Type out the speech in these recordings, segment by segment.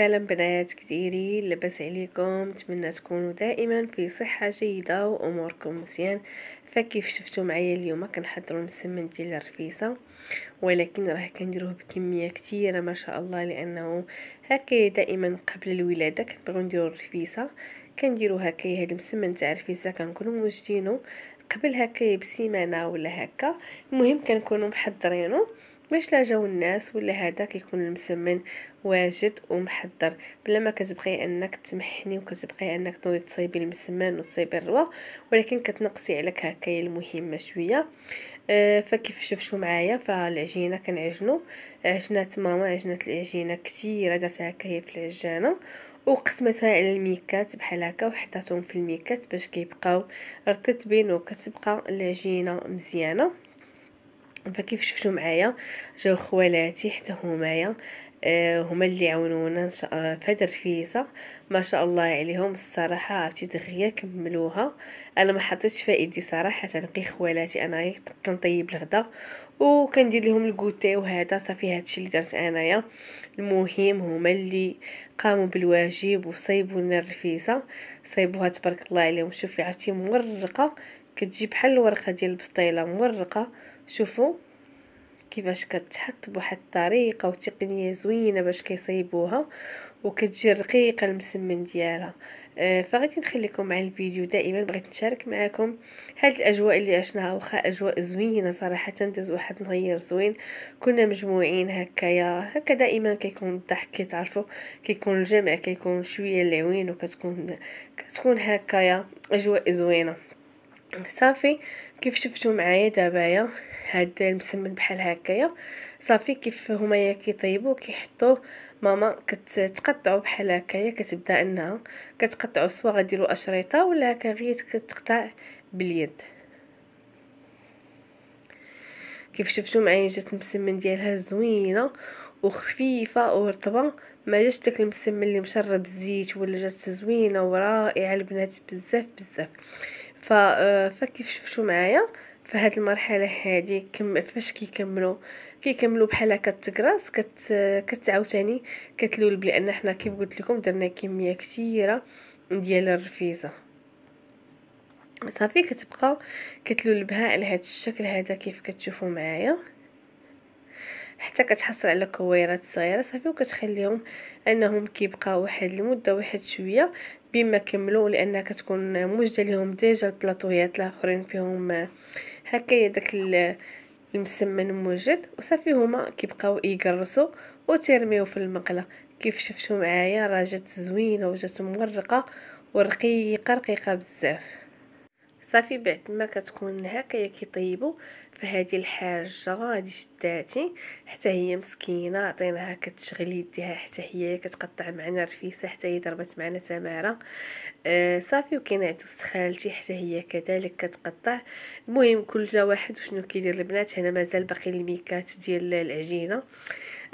سلام بنات كديري لباس عليكم نتمنى تكونوا دائما في صحه جيده واموركم مزيان فكيف شفتوا معايا اليوم كنحضروا المسمن ديال الرفيسه ولكن راه كنديروه بكميه كتيره ما شاء الله لانه هكا دائما قبل الولاده كنبغيو نديروا الرفيسه كنديرو هكا هاد المسمن تاع الرفيسه كنكونوا موجدينو قبل هكا بسيمانه ولا هكا المهم كنكونوا محضرينو باش لا جاو الناس ولا هذا كيكون المسمن واجد ومحضر بلا ما كتبغي انك تمحني وكتبغي انك تنوضي تصايبي المسمن وتصايبي الروا ولكن كتنقصي على هكايا المهمه شويه أه فكيف شفتوا معايا فالعجينه كنعجنو عجنات ماما عجنات العجينه كثيره درتها هكا في العجانه وقسمتها على الميكات بحال هكا وحطاتهم في الميكات باش كيبقاو رطبين وكتبقى العجينه مزيانه فكيف شفتوا معايا جاو خوالاتي حتى هما آه، هما اللي عاونونا الله هذه الرفيسة ما شاء الله عليهم الصراحة عرفتي دغيا كملوها انا ما حطيتش فائدي صراحة نقي خوالاتي انا كنطيب الغدا وكندير لهم الكوتي وهذا صافي هادشي اللي درت انايا المهم هما اللي قاموا بالواجب وصيبوا لنا الرفيسه صايبوها تبارك الله عليهم شوفي عرفتي مورقه كتجي بحال الورقه ديال البسطيله مورقه شوفوا كيفاش كتحط بواحد الطريقه وتقنيه زوينه باش كيصيبوها وكتجي رقيقه المسمن ديالها آه، فغادي نخليكم مع الفيديو دائما بغيت نشارك معكم هاد الاجواء اللي عشناها واخا اجواء زوينه صراحه داز واحد نغير زوين كنا مجموعين هكايا هكا دائما كيكون الضحك كتعرفوا كيكون الجمع كيكون شويه العوين وكتكون كتكون هكايا اجواء زوينه صافي كيف شفتو معايا دابايا هاد المسمن بحال هكايا صافي كيف هما كيطيبوا كيحطوه ماما كتقطعوا بحال هكايا كتبدا انها كتقطعو سوا غديرو اشريطه ولا هكا غير كتقطع باليد كيف شفتو معايا جات المسمن ديالها زوينه وخفيفه ورطبه ما جاتش داك المسمن اللي مشرب الزيت ولا جات زوينه ورائعه البنات بزاف بزاف آه، فكيف شفتوا معايا فهاد المرحله هادي كم فاش كيكملوا كيكملوا بحال هكا التكراس كت كتعاوتاني كتلول بان حنا كيف قلت لكم درنا كميه كثيره ديال الرفيزه صافي كتبقى كتلول بها على هذا الشكل هذا كيف كتشوفوا معايا حتى كتحصل على كويرات صغيره صافي وكتخليهم انهم كيبقاو واحد المده واحد شويه بما كملوا لانها كتكون موجده لهم ديجا البلاطويات الاخرين فيهم هكايا داك المسمن موجد وصافي هما كيبقاو يقرصوا وترميو في المقله كيف شفتوا معايا راه جات زوينه وجات مورقه ورقيقه رقيقه بزاف صافي بعد ما كتكون هكايا كيطيبوا فهذه الحاجه غادي شداتي حتى هي مسكينه عطيناها كتشغل يديها حتى هي كتقطع معنا رفيسه حتى هي ضربت معنا تماره آه صافي وكينعتو خالتي حتى هي كذلك كتقطع المهم كل واحد وشنو كيدير البنات هنا مازال باقي الميكات ديال العجينه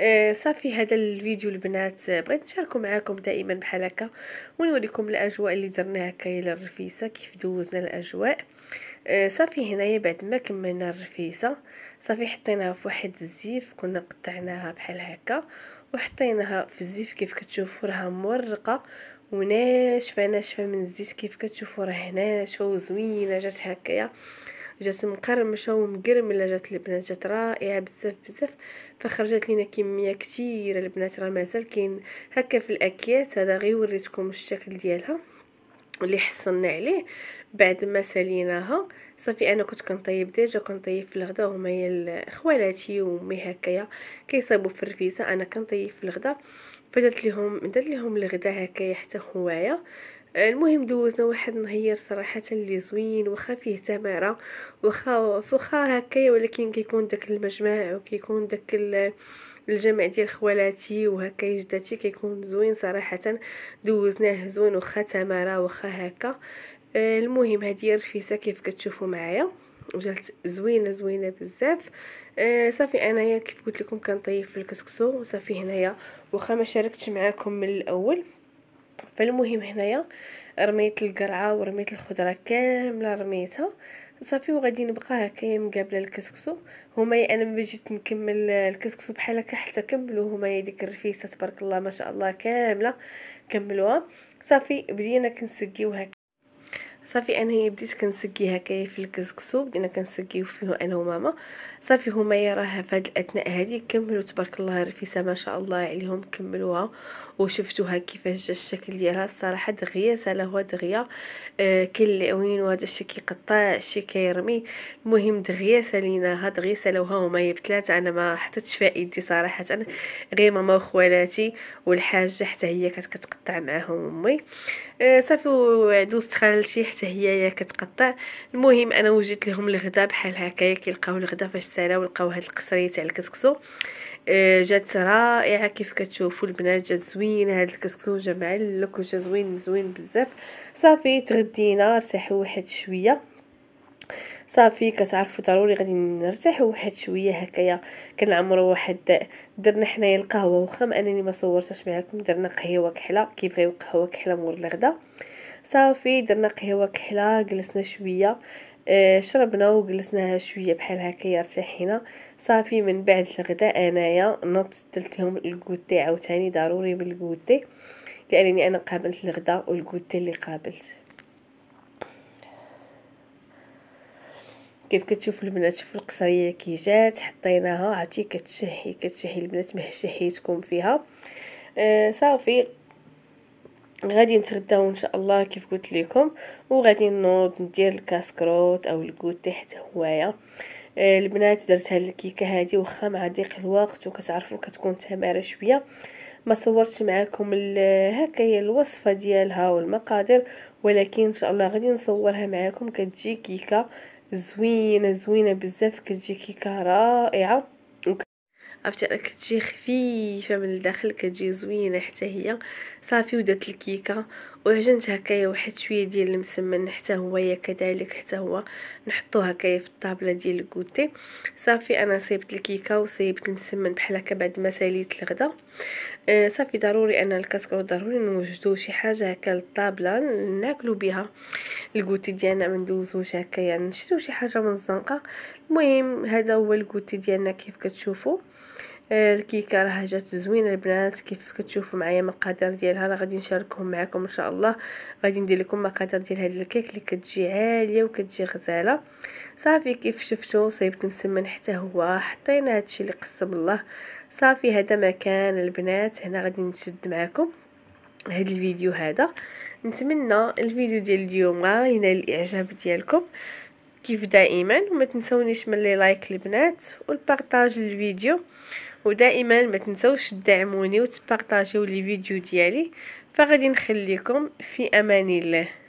آه، صافي هذا الفيديو البنات بغيت نشارك معاكم دائما بحال هكا ونوريكم الاجواء اللي درناها هكايا للرفيسه كيف دوزنا الاجواء آه، صافي هنايا بعد ما كملنا الرفيسه صافي حطيناها في واحد الزيف كنا قطعناها بحال هكا وحطيناها في الزيف كيف كتشوفوا راها مورقه وناشفه ناشفه من الزيت كيف كتشوفوا راه ناشفه وزوينه جات هكايا جات مقرمشه ومقرمله جات البنات جات رائعه بزاف بزاف فخرجت لينا كميه كثيره البنات راه مازال كاين هكا في الاكياس هذا غير وريتكم الشكل ديالها اللي حصلنا عليه بعد ما ساليناها صافي انا كنت كنطيب ديجا كنطيب في الغدا هما هي خوالاتي وامي هكايا كيصايبوا في الرفيسه انا كنطيب في الغدا فدرت لهم درت لهم الغدا هكايا حتى هوايا المهم دوزنا واحد النهار صراحه اللي زوين واخا فيه تماره واخا واخا هكايا ولكن كيكون داك المجمع وكيكون داك الجمع ديال خوالاتي وهكا جداتي كيكون زوين صراحه دوزناه زوين واخا تماره واخا هكا آه، المهم هذه الرفيسه كيف كتشوفوا معايا جات زوينه زوينه بزاف آه، صافي انايا كيف قلت لكم كنطيب في الكسكسو صافي هنايا واخا ما شاركتش معاكم من الاول فالمهم هنايا رميت القرعه ورميت الخضره كامله رميتها صافي وغادي نبقى هكايا مقابله الكسكسو هما انا ملي جيت نكمل الكسكسو بحال هكا حتى كملو هما ديك الرفيسه تبارك الله ما شاء الله كامله كملوها صافي بدينا كنسقيو هكا صافي انا هي بديت كنسقي هكايا في الكسكسو بدينا كنسقيو فيه انا وماما صافي هما راه في هاد الاثناء هادي كملوا تبارك الله رفيسة ما شاء الله عليهم كملوها وشفتوها كيفاش جا الشكل ديالها الصراحه دغيا هو دغيا آه كاين اللي وهذا الشي كيقطع شي كيرمي المهم دغيا ساليناها دغيا سالوها هما هي بثلاثه انا ما حطيتش فائدتي صراحه غير ماما وخوالاتي والحاجه حتى هي كانت كتقطع معاهم امي آه صافي دوزت خالتي حتى هي يا كتقطع المهم انا وجدت لهم الغدا بحال هكايا كيلقاو الغدا فاش سالاو لقاو هاد القصريه تاع الكسكسو آه، جات رائعه كيف كتشوفوا البنات جات زوينه هاد الكسكسو جا مع اللوك وجا زوين زوين بزاف صافي تغدينا ارتاحوا واحد شويه صافي كتعرفوا ضروري غادي نرتاحوا واحد شويه هكايا كنعمروا واحد درنا حنايا القهوه واخا انني ما صورتش معكم درنا قهوه كحله كيبغيو قهوه كحله مور الغدا صافي درنا قهيوه كحله جلسنا شويه آه، شربنا وجلسنا شويه بحال هكا يرتاحينا صافي من بعد الغداء انايا نط درت لهم الكوتي عاوتاني ضروري بالكوتي لانني انا قابلت الغداء والكوتي اللي قابلت كيف كتشوفوا البنات شوفوا القصريه كي جات حطيناها عرفتي كتشهي كتشهي البنات مهشهيتكم فيها آه صافي غادي نتغداو ان شاء الله كيف قلت لكم وغادي نوض ندير الكاسكروت او الكوتي حتى هوايا آه، البنات درت هاد الكيكه هادي واخا مع ضيق الوقت وكتعرفوا كتكون تماره شويه ما صورتش معاكم هكا هي الوصفه ديالها والمقادير ولكن ان شاء الله غادي نصورها معاكم كتجي كيكه زوينه زوينه بزاف كتجي كيكه رائعه عرفتي كتجي خفيفه من الداخل كتجي زوينه حتى هي صافي ودات الكيكه وعجنت هكايا واحد شويه ديال المسمن حتى هو يا كذلك حتى هو نحطوه هكايا في الطابله ديال الكوتي صافي انا صيبت الكيكه وصيبت المسمن بحال هكا بعد ما ساليت الغدا آه صافي ضروري انا الكاسكرو ضروري نوجدو شي حاجه هكا للطابله ناكلو بها الكوتي ديالنا ما ندوزوش هكايا يعني نشريو شي حاجه من الزنقه المهم هذا هو الكوتي ديالنا كيف كتشوفوا الكيكه راه جات زوينه البنات كيف كتشوفوا معايا المقادير ديالها راه غادي نشاركهم معكم ان شاء الله غادي ندير لكم مقادير ديال هاد الكيك اللي كتجي عاليه وكتجي غزاله صافي كيف شفتوا صيبت مسمن حتى هو حطينا هادشي اللي قسم الله صافي هذا مكان البنات هنا غادي نشد معكم هاد الفيديو هذا نتمنى الفيديو ديال اليوم ينال الاعجاب ديالكم كيف دائما وما تنسونيش من لايك البنات والبارتاج للفيديو ودائما ما تنسوش تدعموني وتبارطاجيو لي فيديو ديالي فغادي نخليكم في امان الله